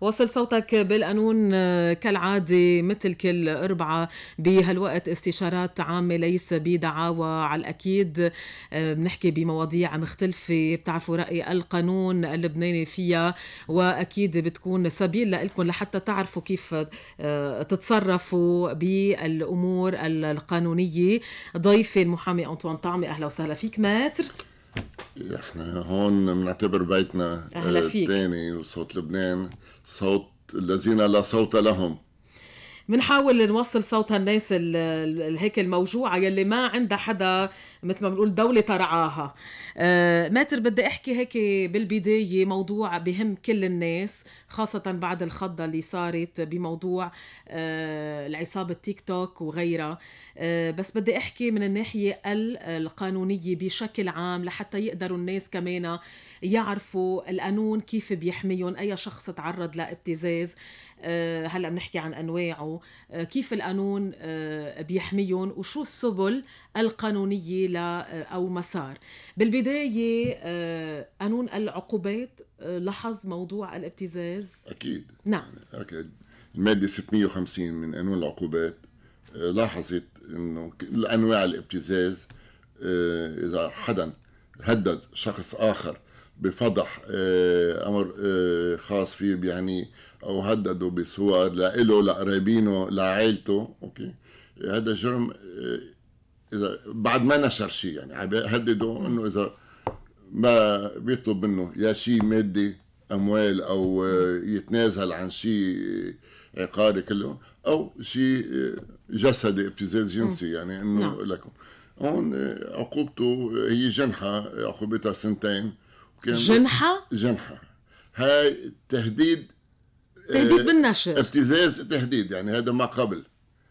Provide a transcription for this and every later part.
وصل صوتك بالقانون آه، كالعادة مثل كل أربعة بهالوقت استشارات عامة ليس بدعاوى على الأكيد آه، بنحكي بمواضيع مختلفة بتعرفوا رأي القانون اللبناني فيها وأكيد بتكون سبيل لكم لحتى تعرفوا كيف آه، تتصرفوا بالأمور القانونية ضيفي المحامي أنطوان طعمي أهلا وسهلا فيك ماتر احنا هون بنعتبر بيتنا آه، الثاني وصوت لبنان صوت الذين لا صوت لهم بنحاول نوصل صوت هالناس هيك الموجوعة يلي ما عندها حدا مثل ما بنقول دولة ترعاها آه ماتر بدي أحكي هيك بالبداية موضوع بهم كل الناس خاصة بعد الخضة اللي صارت بموضوع آه العصابة تيك توك وغيرها آه بس بدي أحكي من الناحية القانونية بشكل عام لحتى يقدروا الناس كمان يعرفوا القانون كيف بيحميهم أي شخص تعرض لابتزاز أه هلا بنحكي عن انواعه أه كيف القانون أه بيحميهم وشو السبل القانونيه أو مسار بالبداية قانون آه، العقوبات آه، لاحظ موضوع الابتزاز أكيد نعم أكيد المادة 650 من قانون العقوبات آه، لاحظت أنه أنواع الابتزاز إذا حدا هدد شخص آخر بفضح امر خاص فيه يعني او هدده بصور لإله لقرايبينه لعائلته اوكي هذا جرم اذا بعد ما نشر شيء يعني عم يهدده انه اذا ما بيطلب منه يا شيء مادي اموال او يتنازل عن شيء عقاري كله او شيء جسدي ابتزاز جنسي يعني انه نعم. لكم هون عقوبته هي جنحه عقوبتها سنتين جنحه؟ جنحه هاي تهديد آه، تهديد بالنشر ابتزاز تهديد يعني هذا ما قبل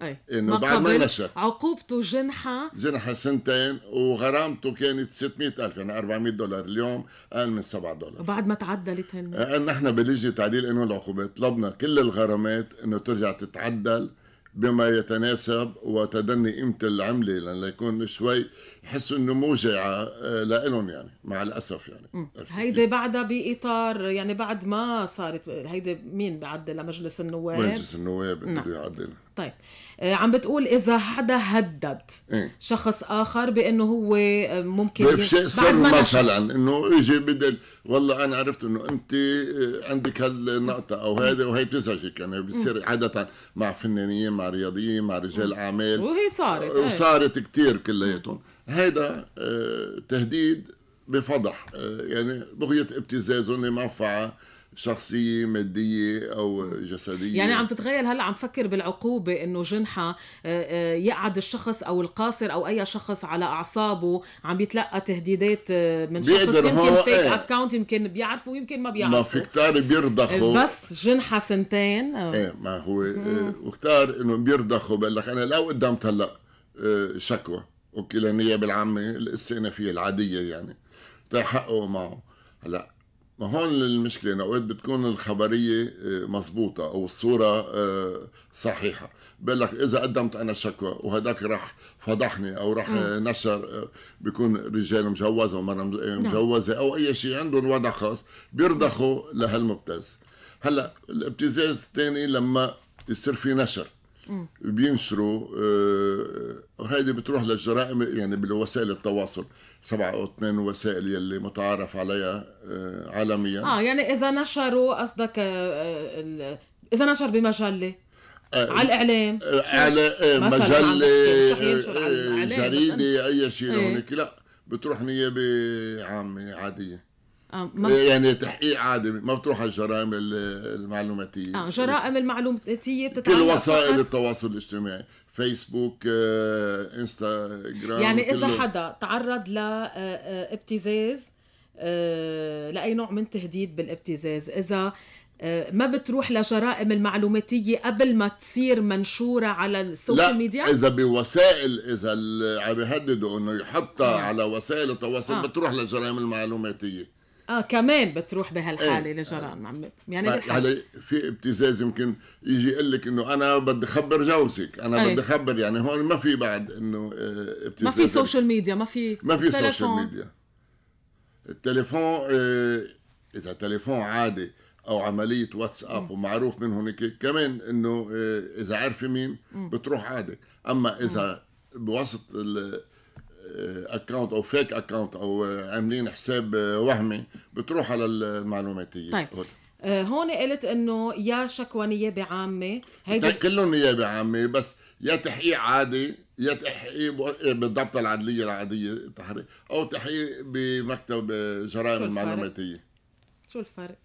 إيه. انه بعد ما نشر عقوبته جنحة جنحة سنتين وغرامته كانت 600 ألف يعني 400 دولار اليوم أقل من 7 دولار بعد ما تعدلت هن آه، نحن بلجنة تعديل قانون العقوبات طلبنا كل الغرامات انه ترجع تتعدل بما يتناسب وتدني قيمة العملة لأن يكون شوي يحسوا انه موجعة آه، لإلهم يعني مع الأسف يعني هيدي بعدها بإطار يعني بعد ما صارت هيدي مين بعدل لمجلس النواب مجلس النواب نعم. بده يعدلها طيب آه، عم بتقول اذا حدا هدد إيه. شخص اخر بانه هو آه، ممكن بعد ما مثلا انه اجي بدل والله انا عرفت انه انت آه، عندك هالنقطه او هذا وهي بتزعجك يعني بتصير عاده مع فنانين مع رياضيين مع رجال اعمال وهي صارت وصارت كثير كلياتهم هذا تهديد بفضح يعني بغيه ابتزاز معفعه شخصية مادية أو جسدية يعني عم تتخيل هلا عم تفكر بالعقوبة إنه جنحة آه، آه، يقعد الشخص أو القاصر أو أي شخص على أعصابه عم يتلقى تهديدات آه، من شخص يمكن فيك ايه. أكاونت يمكن بيعرفه ويمكن ما بيعرفه ما في كتار بيرضخوا بس جنحة سنتين إيه ما هو ايه وكتار إنه بيرضخوا بقول لك أنا لو قدمت هلا شكوى أوكي للنيابة العامة الاستئنافية العادية يعني تحققوا معه هلا ما هون المشكلة إن أوقات بتكون الخبرية آه، مزبوطة أو الصورة آه، صحيحة بقول لك إذا قدمت أنا شكوى وهداك راح فضحني أو راح م. نشر آه، بيكون رجال مجوزة مرة نعم. مجوزة أو أي شيء عندهم وضع خاص بيرضخوا لهالمبتز هلا الابتزاز الثاني لما يصير في نشر بينشروا آه، وهيدي بتروح للجرائم يعني بالوسائل التواصل سبعة أو اثنين وسائل يلي متعارف عليها آه، عالميا اه يعني إذا نشروا قصدك آه، إذا نشر بمجلة آه على الاعلام على مجله جريده اي شيء إيه. هونيك لا بتروح نيابه عامه عاديه آه، إيه، يعني تحقيق عادي ما بتروح على الجرائم المعلوماتيه اه جرائم المعلوماتيه بتتعلق كل وسائل التواصل الاجتماعي فيسبوك آه، انستغرام يعني اذا حدا تعرض لابتزاز آه،, آه،, آه، لاي نوع من تهديد بالابتزاز اذا ما بتروح لجرائم المعلوماتية قبل ما تصير منشورة على السوشيال ميديا؟ إذا بوسائل إذا عم يهددوا إنه يحطها آه. على وسائل التواصل آه. بتروح لجرائم المعلوماتية اه كمان بتروح بهالحاله ايه. لجرائم عم يعني هلا في ابتزاز يمكن يجي يقول لك انه انا بدي اخبر جوزك انا ايه. بدي اخبر يعني هون ما في بعد انه ابتزاز آه، ما في سوشيال ميديا ما في ما في سوشيال ميديا التليفون اه اذا تليفون عادي او عمليه واتساب إيه. ومعروف من هناك كمان انه آه، اذا عارفه مين إيه. بتروح عادي اما اذا بواسطه اكونت او فيك اكونت او آه، عاملين حساب آه، وهمي بتروح على المعلوماتيه طيب. هول. آه، هون قلت انه يا شكوى نيابه عامه هيدي كلهم نيابه عامه بس يا تحقيق عادي يا تحقيق بالضبط العدليه العاديه تحقيق او تحقيق بمكتب جرائم المعلوماتيه شو الفرق؟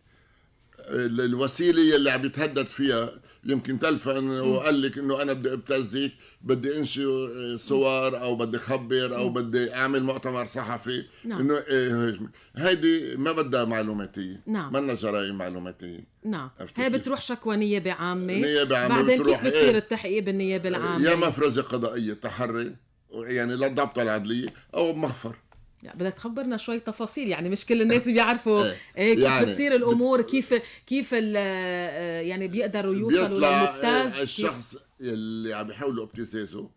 الوسيله اللي عم يتهدد فيها يمكن تلفن وقال لك انه انا بدي ابتزك بدي انشي آه، صور او بدي خبر او بدي اعمل مؤتمر صحفي نعم. انه آه، هيدي ما بدها معلوماتيه نعم منا جرائم معلوماتيه نعم هي بتروح شكوى نيابه عامه نيابه عامه بعدين كيف بصير إيه. التحقيق بالنيابه العامه يا مفرزه قضائيه تحري يعني للضبط العدليه او بمخفر لا يعني بدك تخبرنا شوي تفاصيل يعني مش كل الناس بيعرفوا إيه،, إيه كيف يعني بتصير الامور كيف كيف آه، يعني بيقدروا يوصلوا للمبتز الشخص اللي عم يحاولوا ابتزازه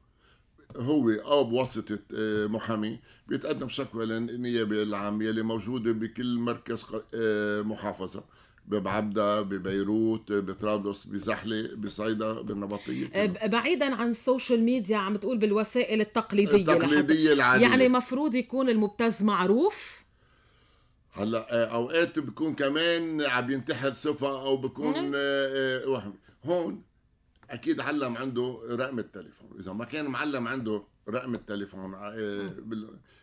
هو او بواسطه آه، محامي بيتقدم شكوى للنيابه العام يلي موجوده بكل مركز آه، محافظه بعبدة ببيروت بطرابلس بزحلة بصيدا بالنبطية بعيدا عن السوشيال ميديا عم تقول بالوسائل التقليدية التقليدية العادية يعني مفروض يكون المبتز معروف هلا آه، اوقات بكون كمان عم ينتحر صفه او بكون وهم نعم. آه، آه، هون اكيد علم عنده رقم التليفون اذا ما كان معلم عنده رقم التليفون آه، آه،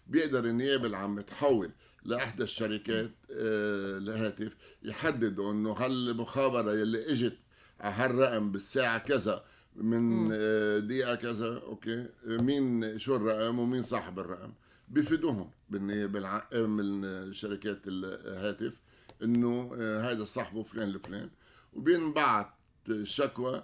بيقدر النيابه العامه تحول لاحدى الشركات الهاتف آه، يحددوا انه هالمخابره يلي اجت على هالرقم بالساعه كذا من دقيقه كذا اوكي مين شو الرقم ومين صاحب الرقم بفيدوهم بالنيابه من شركات الهاتف انه هذا صاحبه فلان لفلان وبينبعث شكوى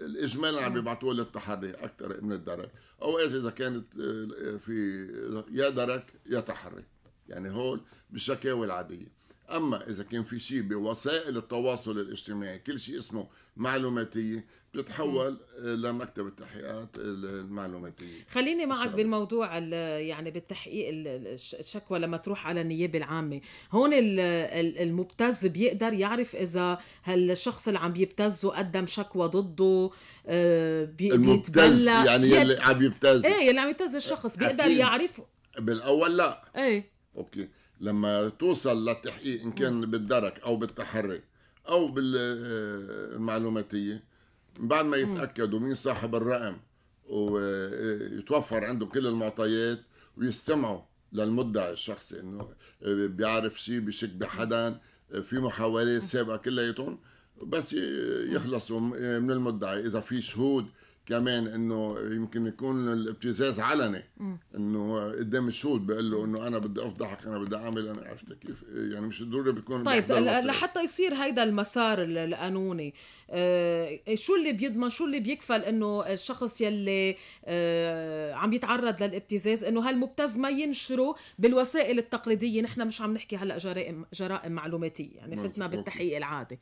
الاجمالي عم بيبعتوه للتحري اكثر من الدرك اوقات اذا كانت آه، آه، في يا درك يا تحري يعني هول بالشكاوي العاديه اما اذا كان في شيء بوسائل التواصل الاجتماعي كل شيء اسمه معلوماتيه بتتحول لمكتب التحقيقات المعلوماتيه خليني معك الشعب. بالموضوع يعني بالتحقيق الشكوى لما تروح على النيابه العامه هون المبتز بيقدر يعرف اذا هالشخص اللي عم يبتزه قدم شكوى ضده آه، بي المبتز يعني يلي يل... عم يبتز ايه يلي عم يبتز الشخص بيقدر أكيد. يعرف بالاول لا ايه اوكي لما توصل للتحقيق ان كان بالدرك او بالتحري او بالمعلوماتيه بعد ما يتاكدوا مين صاحب الرقم ويتوفر عنده كل المعطيات ويستمعوا للمدعي الشخصي انه بيعرف شيء بشك بحدا في محاولات سابقه كلياتهم بس يخلصوا من المدعي اذا في شهود كمان انه يمكن يكون الابتزاز علني انه قدام الشهود بقول له انه انا بدي افضحك انا بدي اعمل انا عرفت كيف يعني مش ضروري بيكون طيب لحتى يصير هيدا المسار القانوني آه شو اللي بيضمن شو اللي بيكفل انه الشخص يلي آه عم يتعرض للابتزاز انه هالمبتز ما ينشره بالوسائل التقليديه نحن مش عم نحكي هلا جرائم جرائم معلوماتيه يعني فتنا بالتحقيق العادي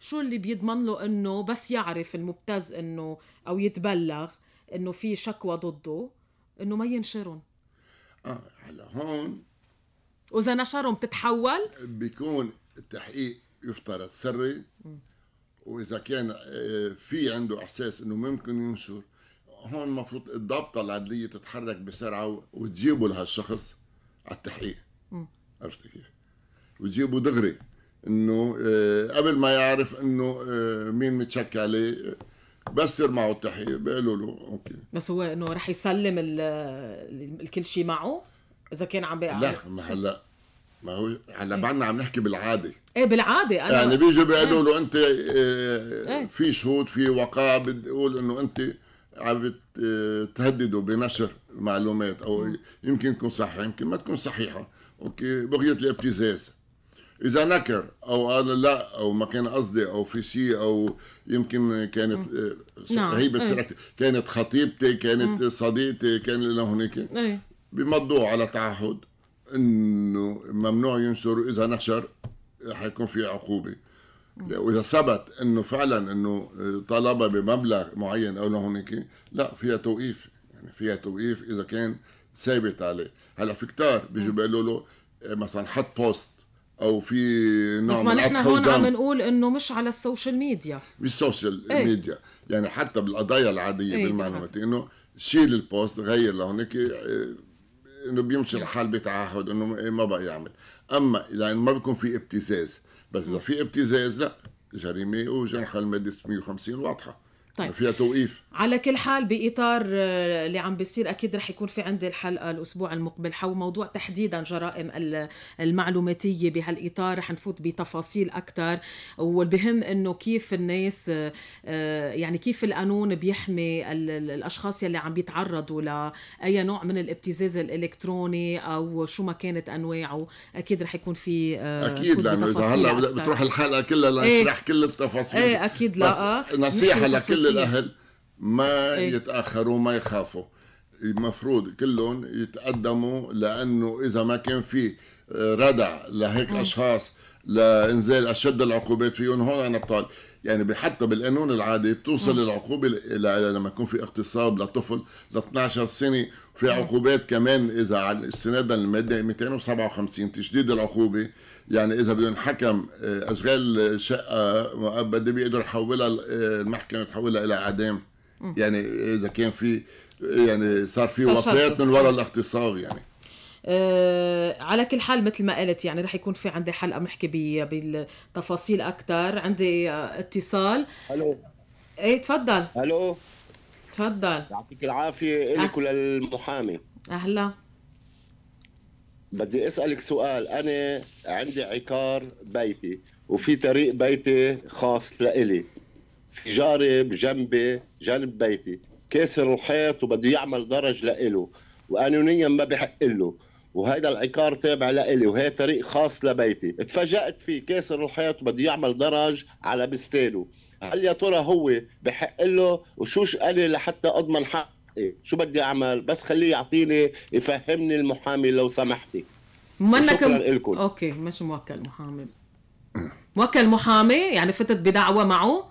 شو اللي بيضمن له انه بس يعرف المبتز انه او يتبلغ انه في شكوى ضده انه ما ينشرهم اه هلا هون واذا نشرهم بتتحول بيكون التحقيق يفترض سري واذا كان آه، في عنده احساس انه ممكن ينشر هون المفروض الضابطه العدليه تتحرك بسرعه وتجيبوا لهالشخص على التحقيق عرفت كيف؟ وتجيبوا دغري انه آه، قبل ما يعرف انه آه، مين متشك عليه آه، بسر معه التحيه بيقولوا له اوكي بس هو انه رح يسلم الكل شيء معه اذا كان عم بيقعد لا ما هلا ما هو هلا إيه؟ بعدنا عم نحكي بالعاده ايه بالعاده أنا يعني بيجوا بيقولوا إيه. له انت إيه في شهود في وقائع بتقول انه انت عم تهدده بنشر معلومات او يمكن تكون صحيحه يمكن ما تكون صحيحه اوكي بغيه الابتزاز اذا نكر او قال لا او ما كان قصدي او في شيء او يمكن كانت نعم. آه، هي بس ايه. كانت خطيبتي كانت إيه. صديقتي كان لنا هناك ايه. بمضوا على تعهد انه ممنوع ينشر اذا نشر حيكون في عقوبه واذا ثبت انه فعلا انه طلب بمبلغ معين او لهونيك لا فيها توقيف يعني فيها توقيف اذا كان ثابت عليه هلا في كتار بيجوا إيه. بيقولوا له آه، مثلا حط بوست او في نوع بس ما نحن هون عم نقول انه مش على السوشيال ميديا بالسوشيال ايه؟ ميديا يعني حتى بالقضايا العاديه ايه بالمعلومات انه شيل البوست غير لهونيك إيه، انه بيمشي الحال بتعهد انه ما إيه، بقى يعمل اما لان يعني ما بيكون في ابتزاز بس اذا في ابتزاز لا جريمه وجنحه الماده 650 واضحه طيب فيها توقيف على كل حال باطار آه، اللي عم بيصير اكيد رح يكون في عندي الحلقه الاسبوع المقبل حول موضوع تحديدا جرائم المعلوماتيه بهالاطار رح نفوت بتفاصيل اكثر والبهم انه كيف الناس آه، آه، يعني كيف القانون بيحمي الاشخاص يلي عم بيتعرضوا لاي نوع من الابتزاز الالكتروني او شو ما كانت انواعه اكيد رح يكون في اكيد لانه اذا هلا بتروح الحلقه كلها لنشرح ايه كل التفاصيل ايه اكيد لا نصيحه لكل الاهل ما إيه؟ يتاخروا ما يخافوا المفروض كلهم يتقدموا لانه اذا ما كان في ردع لهيك نعم. اشخاص لانزال اشد العقوبات فيهم هون انا بطال يعني حتى بالقانون العادي بتوصل مم. العقوبه لما يكون في اغتصاب لطفل ل 12 سنه في عقوبات كمان اذا على استنادا للماده 257 تشديد العقوبه يعني اذا بده ينحكم آه، اشغال آه، شقه مؤبده بيقدر يحولها آه، المحكمه تحولها الى اعدام يعني اذا كان في يعني صار في وفاه من وراء الاغتصاب يعني أه على كل حال مثل ما قلت يعني رح يكون في عندي حلقه بنحكي بالتفاصيل اكثر عندي اتصال الو ايه تفضل الو تفضل يعطيك العافيه لك أه. وللمحامي اهلا بدي اسالك سؤال انا عندي عقار بيتي وفي طريق بيتي خاص لإلي في جاري بجنبي جنب بيتي كاسر الحيط وبده يعمل درج لإله وقانونيا ما بحق له وهيدا العقار تابع لإلي وهي طريق خاص لبيتي اتفاجأت فيه كاسر الحيط بده يعمل درج على بستانه هل يا ترى هو بحق له وشو أنا لحتى أضمن حقي شو بدي أعمل بس خليه يعطيني يفهمني المحامي لو سمحتي منك م... لكم. اوكي مش موكل محامي موكل محامي يعني فتت بدعوى معه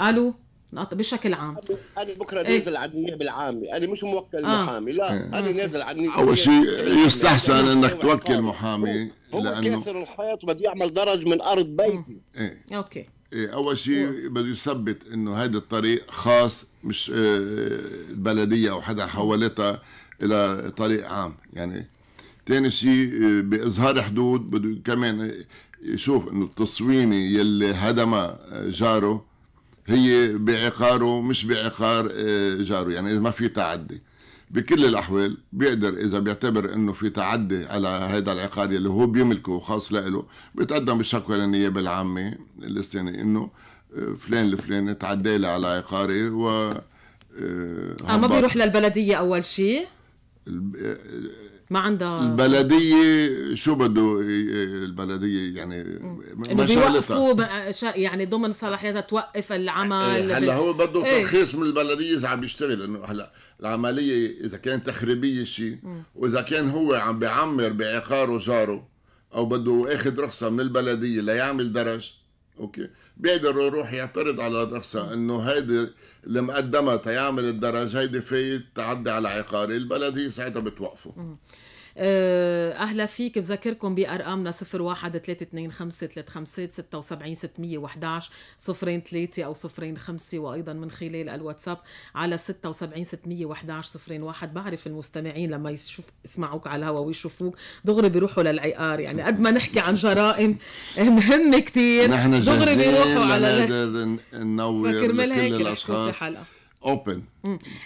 الو بشكل عام انا بكره إيه. نازل على النيابه العامه انا مش موكل آه. محامي لا آه. انا نازل على النيابه اول شيء يستحسن انك توكل محامي هو, هو لأنه... كاسر الحيط بده يعمل درج من ارض بيتي إيه. ايه اوكي إيه اول شيء بده يثبت انه هذا الطريق خاص مش البلديه آه، او حدا حولتها الى طريق عام يعني ثاني شيء آه، باظهار حدود بده كمان يشوف انه التصويني يلي هدمها آه، جاره هي بعقاره مش بعقار آه، جاره يعني اذا ما في تعدي بكل الاحوال بيقدر اذا بيعتبر انه في تعدي على هذا العقار اللي هو بيملكه وخاص له بيتقدم بالشكوى للنيابه العامه الاستثنائيه انه آه، فلان الفلاني تعدى لي على عقاري و اه, آه، ما بيروح للبلديه اول شيء ما عندها البلديه شو بده إيه، إيه، البلديه يعني ما مشالتها يعني ضمن صلاحياتها توقف العمل إيه، هلا هو بده ايه؟ ترخيص من البلديه اذا عم بيشتغل انه هلا العمليه اذا كانت تخريبيه شيء واذا كان هو عم بيعمر بعقاره جاره او بده اخذ رخصه من البلديه ليعمل درج اوكي بيقدر يروح يعترض على الرخصه انه هيدي اللي مقدمه تيعمل الدرج هيدي فايت تعدي على عقاري البلديه ساعتها بتوقفه آه، اهلا فيك بذكركم بارقامنا 01 325 611 صفرين ثلاثة أو صفرين خمسة وأيضا من خلال الواتساب على 76 611 صفرين واحد بعرف المستمعين لما يشوف يسمعوك على الهواء ويشوفوك دغري بيروحوا للعقار يعني قد ما نحكي عن جرائم مهمة كثير دغري بيروحوا على يعني ننور كل الأشخاص اوبن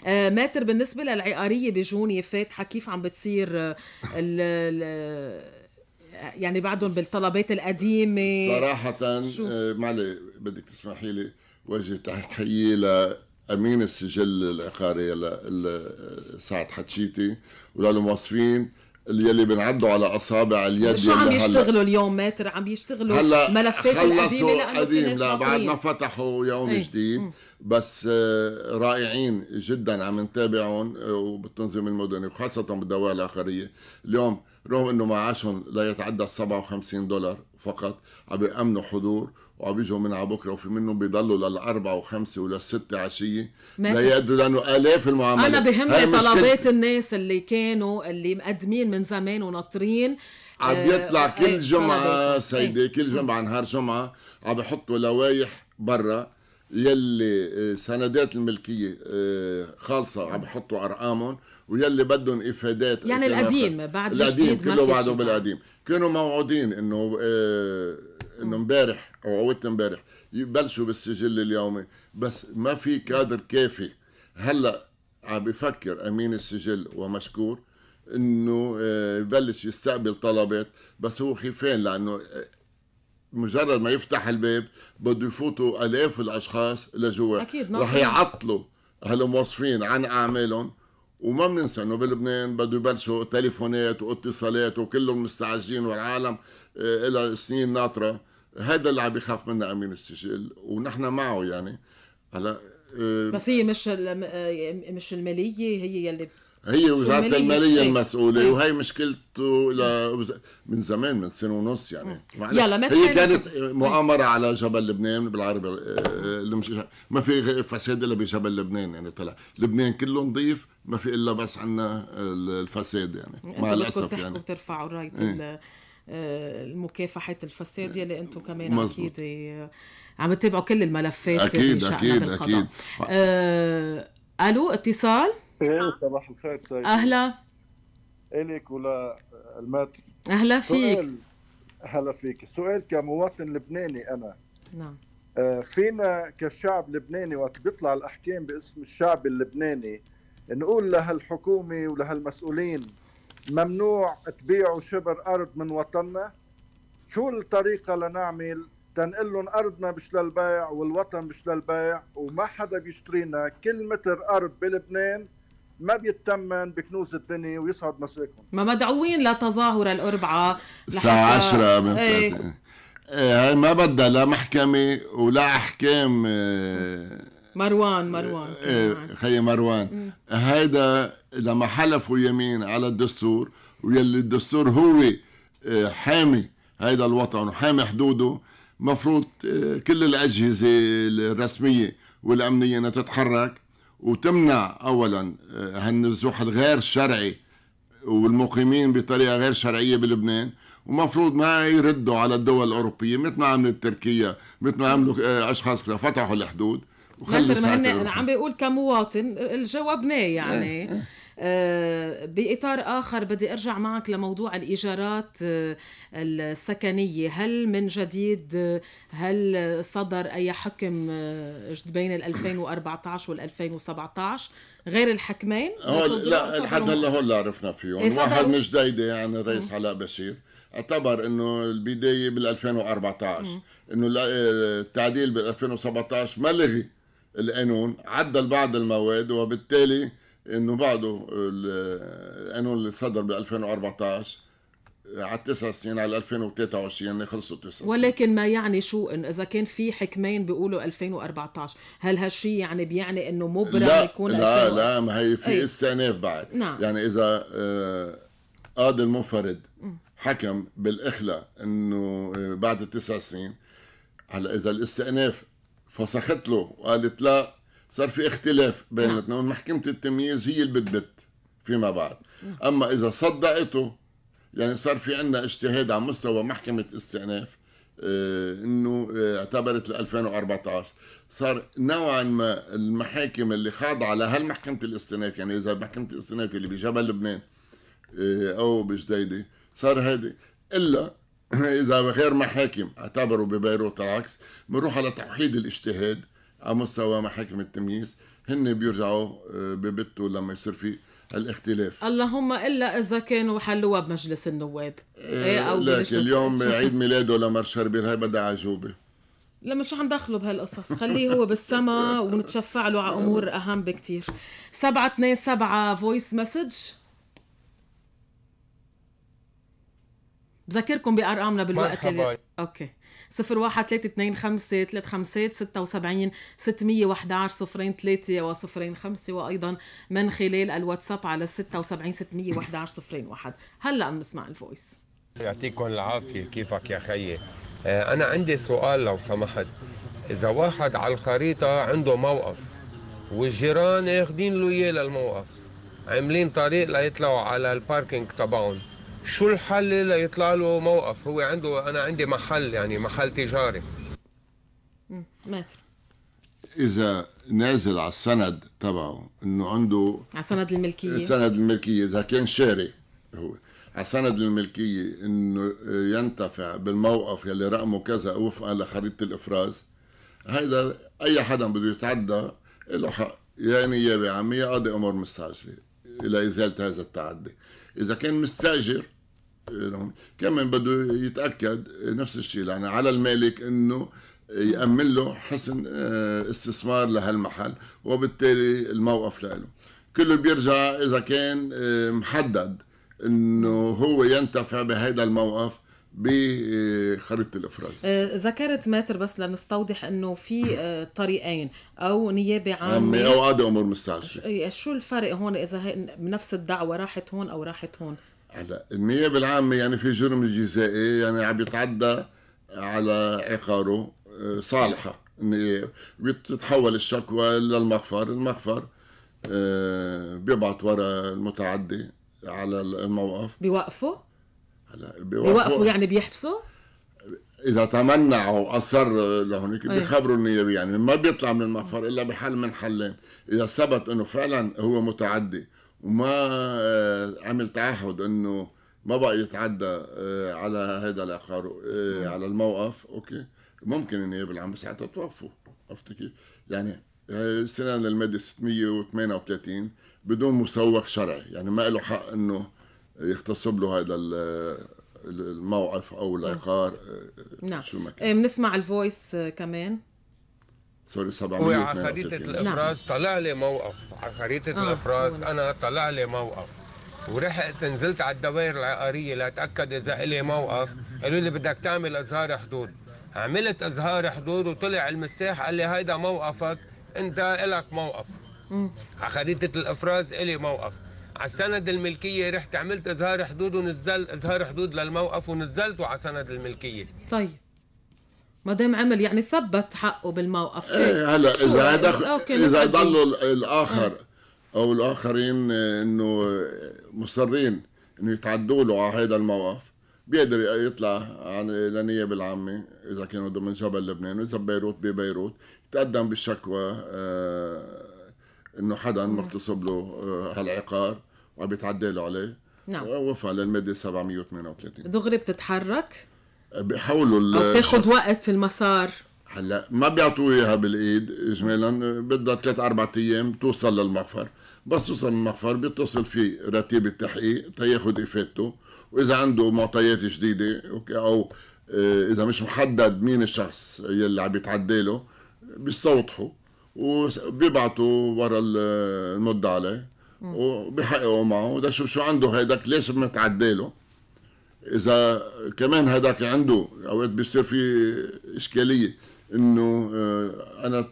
آه، ماتر بالنسبه للعقاريه بجوني فاتحه كيف عم بتصير آه، ال يعني بعدهم بالطلبات القديمه صراحه آه، معلي بدك تسمحي لي وجه تحيه لامين السجل العقاري سعد حتشيتي وللموظفين يلي بنعدوا على اصابع اليد شو عم يشتغلوا اليوم متر عم يشتغلوا هلا ملفات القديمه لانه قديم لا بعد ما فتحوا يوم ايه. جديد بس آه، رائعين جدا عم نتابعهم آه، وبالتنظيم المدني وخاصه بالدوائر الاخريه اليوم رغم انه معاشهم لا يتعدى 57 دولار فقط عم بيأمنوا حضور وعم من على بكره وفي منهم بيضلوا للاربعه وخمسه وللسته عشيه لا يقدروا لانه الاف المعاملات انا بهمني طلبات الناس اللي كانوا اللي مقدمين من زمان وناطرين عم آه، يطلع كل إيه، جمعه سيدي إيه. كل جمعه نهار جمعه عم بحطوا لوايح برا يلي آه، سندات الملكيه آه، خالصه عم بحطوا يعني. ارقامهم ويلي بدهم افادات يعني القديم بعد القديم كله بعده بالقديم كانوا موعودين انه آه، انه امبارح او عودت امبارح يبلشوا بالسجل اليومي بس ما في كادر كافي هلا عم بفكر امين السجل ومشكور انه يبلش يستقبل طلبات بس هو خيفان لانه مجرد ما يفتح الباب بده يفوتوا الاف الاشخاص لجوا اكيد رح يعطلوا هالموظفين عن اعمالهم وما بننسى انه بلبنان بده يبلشوا تليفونات واتصالات وكلهم مستعجلين والعالم آه، إلى سنين ناطره هذا اللي عم بيخاف منا امين السجل ونحن معه يعني هلا آه، بس هي مش آه، مش الماليه هي يلي هي وزاره الماليه إيه. المسؤوله إيه. وهي مشكلته ل... من زمان من سنه ونص يعني يلا مثل هي كانت مؤامره على جبل لبنان بالعربي آه، ما في فساد الا بجبل لبنان يعني طلع لبنان كله نظيف ما في الا بس عنا الفساد يعني مع الاسف يعني وترفعوا رايه ايه؟ آه، الفساد يلي انتم كمان اكيد آه، عم تتابعوا كل الملفات اكيد اكيد اكيد آه الو اتصال إيه، آه. صباح الخير سيد اهلا الك ولا المات اهلا فيك هلا فيك السؤال كمواطن لبناني انا نعم آه، فينا كشعب لبناني وقت بيطلع الاحكام باسم الشعب اللبناني نقول لهالحكومه ولهالمسؤولين ممنوع تبيعوا شبر ارض من وطننا شو الطريقه لنعمل تنقل لهم ارضنا مش للبيع والوطن مش للبيع وما حدا بيشترينا كل متر ارض بلبنان ما بيتمن بكنوز الدنيا ويصعد مساكن ما مدعوين لتظاهر الأربعة الساعة 10 إيه. ايه. هاي ما بدها لا محكمة ولا أحكام إيه. مروان مروان ايه, إيه، خي مروان هيدا لما حلفوا يمين على الدستور ويلي الدستور هو حامي هيدا الوطن وحامي حدوده مفروض كل الأجهزة الرسمية والأمنية أنها تتحرك وتمنع اولا هالنزوح آه، الغير شرعي والمقيمين بطريقه غير شرعيه بلبنان ومفروض ما يردوا على الدول الاوروبيه مثل ما عملت تركيا مثل ما عملوا آه، اشخاص فتحوا الحدود وخلصوا انا عم بقول كمواطن جاوبناه يعني إيه. إيه. آه، باطار اخر بدي ارجع معك لموضوع الايجارات آه، السكنيه هل من جديد آه، هل صدر اي حكم بين ال 2014 وال 2017 غير الحكمين لا لحد هلا هول عرفنا فيهم إيه واحد من جديده يعني الرئيس علاء بشير اعتبر انه البدايه بال 2014 انه التعديل بال 2017 ما لغي القانون عدل بعض المواد وبالتالي انه بعده القانون اللي صدر ب 2014 على التسع سنين على 2023 يعني خلصوا التسع سنين ولكن ما يعني شو انه اذا كان في حكمين بيقولوا 2014 هل هالشيء يعني بيعني انه مبرم يكون لا 2000 لا ما هي في استئناف بعد نعم. يعني اذا آه، قاضي المنفرد حكم بالاخلاء انه آه، بعد التسع سنين هلا اذا الاستئناف فسخت له وقالت لا صار في اختلاف بيناتنا نعم. ومحكمة التمييز هي اللي بتبت فيما بعد أما إذا صدقته يعني صار في عندنا اجتهاد على مستوى محكمة استئناف آه، انه آه، اعتبرت ل 2014 صار نوعا ما المحاكم اللي خاضعه لهالمحكمه الاستئناف يعني اذا محكمه الاستئناف اللي بجبل لبنان آه، او بجديده صار هيدي الا اذا غير محاكم اعتبروا ببيروت العكس بنروح على توحيد الاجتهاد على مستوى محاكم التمييز هن بيرجعوا آه، ببتوا لما يصير في الاختلاف اللهم الا اذا كانوا حلوها بمجلس النواب آه، إيه او لك اليوم عيد ميلاده لمر شربل هاي بدها عجوبه لما شو عم دخله بهالقصص خليه هو بالسما ونتشفع له على امور اهم بكتير سبعة اثنين سبعة فويس مسج بذكركم بارقامنا بالوقت اللي... اوكي صفر ستمية واحد عشر 611 ثلاثة وصفرين خمسة وايضا من خلال الواتساب على 76 611 واحد هلا بنسمع الفويس يعطيكم العافيه كيفك يا خيي آه، انا عندي سؤال لو سمحت اذا واحد على الخريطه عنده موقف والجيران اخذين له اياه للموقف عاملين طريق ليطلعوا على الباركينج تبعهم شو الحل ليطلع له موقف هو عنده انا عندي محل يعني محل تجاري متر اذا نازل على السند تبعه انه عنده على سند الملكيه سند الملكيه اذا كان شاري هو على سند الملكيه انه ينتفع بالموقف يلي رقمه كذا وفقا لخريطه الافراز هيدا اي حدا بده يتعدى له حق يا نيابه عاميه قاضي امور مستعجله الى ازاله هذا التعدي اذا كان مستاجر كمان بده يتاكد نفس الشيء يعني على المالك انه يامن له حسن آه، استثمار لهالمحل وبالتالي الموقف لإله كله بيرجع اذا كان آه، محدد انه هو ينتفع بهذا الموقف بخريطه الافراز آه، ذكرت ماتر بس لنستوضح انه في طريقين او نيابه عامه او عاده امور مستعجله إيه، شو الفرق هون اذا بنفس الدعوه راحت هون او راحت هون هلا النيابه العامه يعني في جرم جزائي يعني عم يتعدى على عقاره آه، صالحه بتتحول الشكوى للمخفر المخفر آه، بيبعت ورا المتعدي على الموقف بيوقفوا هلا بيوقفوا, بيوقفوا يعني بيحبسوا اذا تمنعوا اصر لهونيك بيخبروا النيابه يعني ما بيطلع من المخفر الا بحل من حلين اذا ثبت انه فعلا هو متعدي وما آه، عمل تعهد انه ما بقى يتعدى آه، على هذا العقار آه، نعم. على الموقف اوكي ممكن النيابه بس ساعتها توفوا عرفت كيف؟ يعني سنة للمادة 638 بدون مسوق شرعي يعني ما له حق انه يغتصب له هذا الموقف او نعم. العقار نعم شو ما كان بنسمع الفويس كمان سوري 700 وعلى خريطة الإفراز طلع لي موقف على خريطة آه. الإفراز آه. أنا طلع لي موقف ورحت نزلت على الدوائر العقارية لأتأكد إذا إلي موقف قالوا لي بدك تعمل إظهار حدود عملت إظهار حدود وطلع المساح قال لي هيدا موقفك أنت إلك موقف على خريطة الإفراز إلي موقف على سند الملكية رحت عملت إظهار حدود ونزلت إظهار حدود للموقف ونزلته على سند الملكية طيب ما دام عمل يعني ثبت حقه بالموقف ايه, إيه. هلا اذا دخل اذا ضلوا الاخر اه. او الاخرين آه، انه آه، مصرين انه يتعدوا له على هذا الموقف بيقدر يطلع عن للنيابه العامه اذا كانوا ضمن جبل لبنان واذا ببيروت ببيروت يتقدم بالشكوى آه، انه حدا مغتصب له هالعقار وعم يتعدى له عليه نعم وفقا للماده 738 دغري بتتحرك بيحولوا ال تاخذ وقت المسار هلا ما بيعطوا اياها بالايد اجمالا بدها ثلاث اربع ايام توصل للمغفر بس توصل للمغفر بيتصل فيه رتيب التحقيق تياخذ افادته واذا عنده معطيات جديده اوكي او آه، اذا مش محدد مين الشخص يلي عم يتعدى له بيستوضحوا وبيبعتوا ورا المدعي عليه وبيحققوا معه بدي شو عنده هيداك ليش متعدى له اذا كمان هذاك عنده اوقات بيصير في اشكاليه انه آه، انا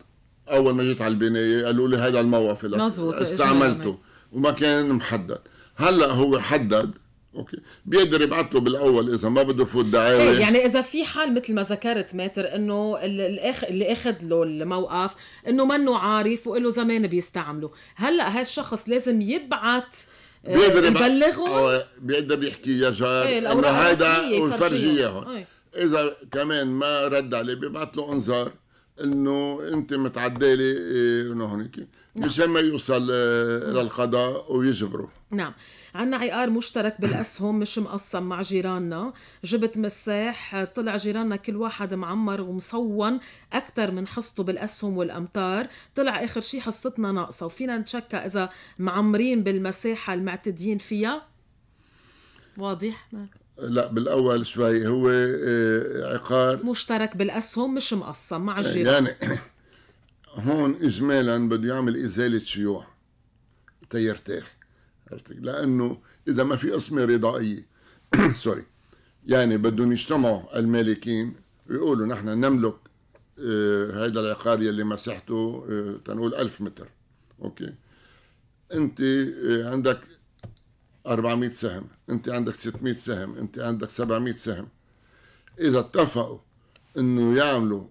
اول ما جيت على البنايه قالوا لي هذا الموقف مزبوط استعملته وما كان محدد هلا هو حدد اوكي بيقدر يبعث له بالاول اذا ما بده يفوت دعاوى ايه يعني اذا في حال مثل ما ذكرت ماتر انه اللي اخذ له الموقف انه منه عارف وله زمان بيستعمله هلا هالشخص لازم يبعث إيه، بيقدر أو بيقدر يحكي يا جار إيه، انه هيدا ونفرجي اياهم اذا كمان ما رد عليه بيبعث له انذار انه انت متعدلي إيه، انه هناك نعم. مشان ما يوصل إيه، للقضاء نعم. ويجبره نعم عنا عقار مشترك بالاسهم مش مقسم مع جيراننا جبت مساح طلع جيراننا كل واحد معمر ومصون اكثر من حصته بالاسهم والامتار طلع اخر شيء حصتنا ناقصه وفينا نتشكى اذا معمرين بالمساحه المعتدين فيها واضح لا بالاول شوي هو آه، عقار مشترك بالاسهم مش مقسم مع يعني الجيران يعني هون اجمالا بده يعمل ازاله شيوع تيرتاح لانه اذا ما في قسمه رضائيه سوري يعني بدهم يجتمعوا المالكين ويقولوا نحن نملك هذا آه، هيدا العقار يلي مساحته آه، تنقول ألف متر اوكي انت عندك 400 سهم انت عندك 600 سهم انت عندك 700 سهم اذا اتفقوا انه يعملوا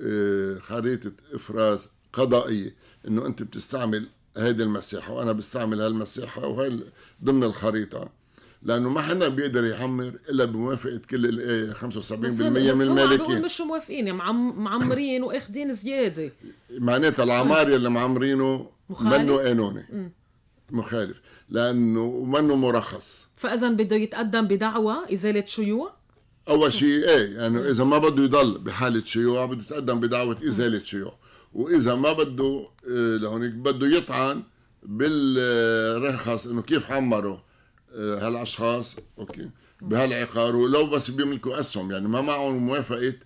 آه، خريطة افراز قضائية انه انت بتستعمل هيدي المساحة وانا بستعمل هالمساحة وهي ضمن الخريطة لانه ما حدا بيقدر يعمر الا بموافقه كل ال 75% آه، من بس المالكين مش موافقين يعني معمرين واخذين زياده معناتها العمار اللي معمرينه منه قانوني مخالف لانه منه مرخص فاذا بده يتقدم بدعوى ازاله شيوع اول شيء ايه يعني اذا ما بده يضل بحاله شيوع بده يتقدم بدعوه ازاله شيوع واذا ما بده إيه، لهونيك بده يطعن بالرخص انه كيف حمروا إيه، هالاشخاص اوكي بهالعقار ولو بس بيملكوا اسهم يعني ما معهم موافقه إيه،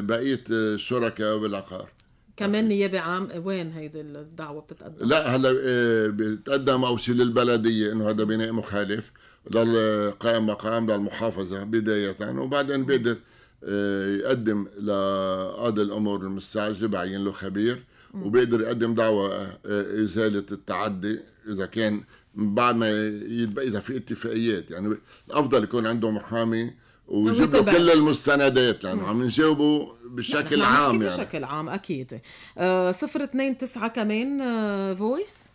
بقيه الشركاء بالعقار كمان نيابه عام وين هيدي الدعوه بتتقدم؟ لا هلا آه، بتقدم أول شيء للبلديه انه هذا بناء مخالف للقائم مقام للمحافظه بدايه وبعدين بيقدر آه، يقدم لقاضي الامور المستعجله بعين له خبير وبيقدر يقدم دعوه آه، ازاله التعدي اذا كان بعد ما يتبقى اذا في اتفاقيات يعني الافضل يكون عنده محامي وجبنا كل المستندات لانه عم نجاوبوا بشكل عام يعني بشكل عام اكيد آه، صفر اثنين تسعة كمان آه، فويس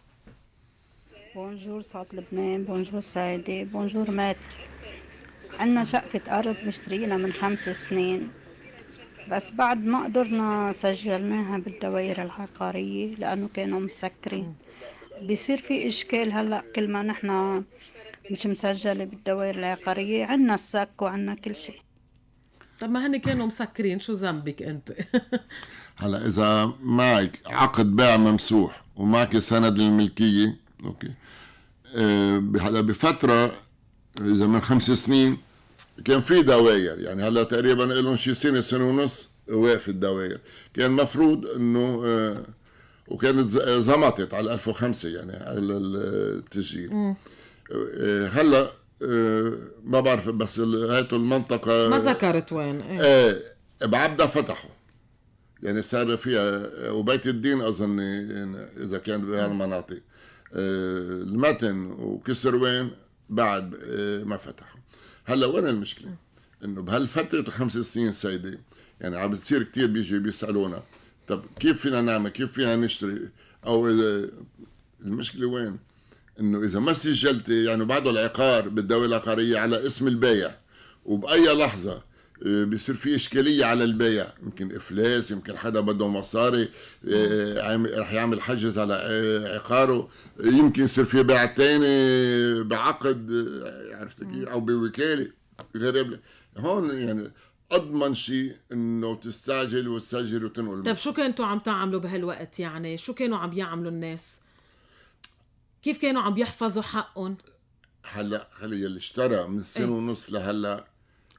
بونجور صوت لبنان بونجور سعيدة بونجور ماتر عندنا شقفة أرض مشترينا من خمس سنين بس بعد ما قدرنا سجلناها بالدوائر العقارية لأنه كانوا مسكرين بصير في إشكال هلأ كل ما نحن مش مسجلة بالدوائر العقارية عنا السك وعنا كل شيء طب ما هن كانوا مسكرين شو ذنبك انت هلا اذا معك عقد بيع ممسوح ومعك سند الملكيه اوكي آه، هلا بفتره اذا من خمس سنين كان في دواير يعني هلا تقريبا لهم شي سنه سنه ونص واقف الدواير كان مفروض انه آه، وكانت آه، زمطت على 1005 يعني على التسجيل إيه، هلا إيه، ما بعرف بس هيته المنطقه ما ذكرت وين ايه, إيه، بعبدا فتحوا يعني صار فيها وبيت الدين اظن اذا كان بهالمناطق المتن وين بعد ما فتحوا هلا وين المشكله؟ انه بهالفتره الخمس سنين سيدي يعني عم بتصير كثير بيجي بيسالونا طب كيف فينا نعمل؟ كيف فينا نشتري؟ او المشكله وين؟ انه اذا ما سجلتي يعني بعده العقار بالدوله العقاريه على اسم البايع وباي لحظه آه، بيصير في اشكاليه على البيع يمكن افلاس يمكن حدا بده مصاري آه، رح يعمل حجز على آه، عقاره يمكن يصير في بيع ثاني بعقد عرفت كيف او بوكاله غير هون يعني اضمن شيء انه تستعجل وتسجل وتنقل طيب شو كنتوا عم تعملوا بهالوقت يعني شو كانوا عم يعملوا الناس كيف كانوا عم يحفظوا حقهم؟ هلا خلي يلي اشترى من سنه ايه؟ ونص لهلا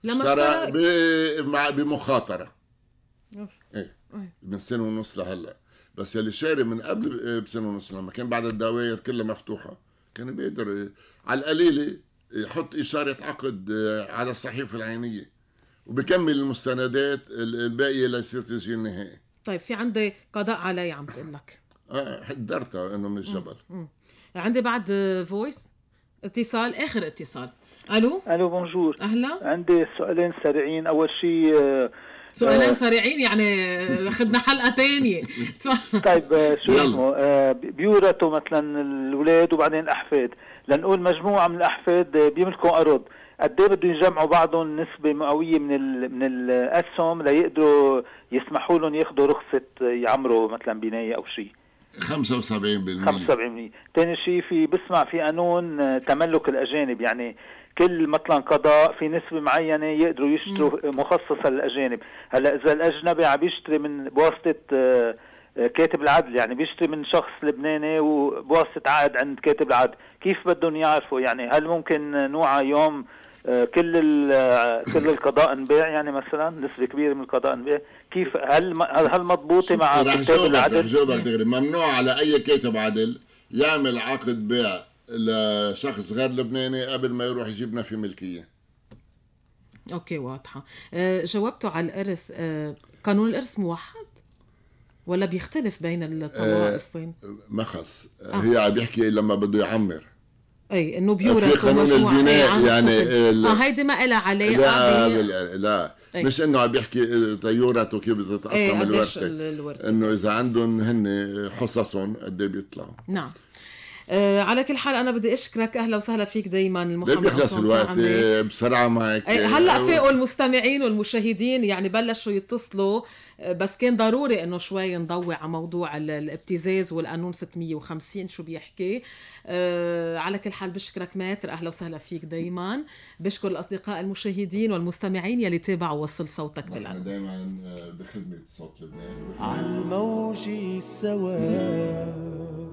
لما اشترى بمخاطره اوف ايه من سنه ونص لهلا بس يلي شاري من قبل إيه، بسنه ونص لما كان بعد الدوائر كلها مفتوحه كان بيقدر على القليله يحط اشاره عقد إيه، على الصحيفه العينيه وبكمل المستندات الباقيه ليصير تسجيل نهائي طيب في عندي قضاء علي عم تقول لك اه حذرتها انه من الجبل مم. مم. عندي بعد فويس اتصال اخر اتصال الو الو بونجور اهلا عندي سؤالين سريعين اول شيء آه، سؤالين سريعين يعني اخذنا حلقه ثانيه طيب آه، شو اسمه آه، بيورثوا مثلا الاولاد وبعدين الاحفاد لنقول مجموعه من الاحفاد بيملكوا ارض قد ايه بدهم يجمعوا بعضهم نسبة مئوية من الـ من الأسهم ليقدروا يسمحوا لهم ياخذوا رخصة يعمروا مثلا بناية أو شيء 75% 75% ثاني شيء في بسمع في قانون آه، تملك الاجانب يعني كل مثلا قضاء في نسبة معينة يقدروا يشتروا مخصصة للأجانب هلا إذا الأجنبي عم يشتري من بواسطة آه، آه، كاتب العدل يعني بيشتري من شخص لبناني وبواسطة عقد عند كاتب العدل كيف بدهم يعرفوا يعني هل ممكن نوعى يوم كل كل القضاء انباع يعني مثلا نسبه كبيره من القضاء انباع كيف هل هل مضبوطه مع كتاب العدل؟ رح جاوبك دغري ممنوع على اي كاتب عدل يعمل عقد بيع لشخص غير لبناني قبل ما يروح يجيب في ملكيه اوكي واضحه أه على الارث أه قانون الارث موحد ولا بيختلف بين الطوائف وين؟ أه خص آه. هي عم بيحكي لما بده يعمر اي انه بيورث في قانون البناء يعني اه هيدي ما لها علاقه لا آه، لا, لا. أي. مش انه عم بيحكي تيورته كيف بتتقسم إيه، الورثه انه اذا عندهم هن حصصهم قد إيه بيطلعوا نعم آه على كل حال انا بدي اشكرك اهلا وسهلا فيك دائما المحمد بيخلص الوقت بسرعه معك إيه، هلا فاقوا المستمعين والمشاهدين يعني بلشوا يتصلوا آه، بس كان ضروري انه شوي نضوي على موضوع الابتزاز والقانون 650 شو بيحكي آه على كل حال بشكرك ماتر اهلا وسهلا فيك دائما بشكر الاصدقاء المشاهدين والمستمعين يلي تابعوا وصل صوتك بالقلب دائما آه، بخدمه صوت لبنان على الموج السواد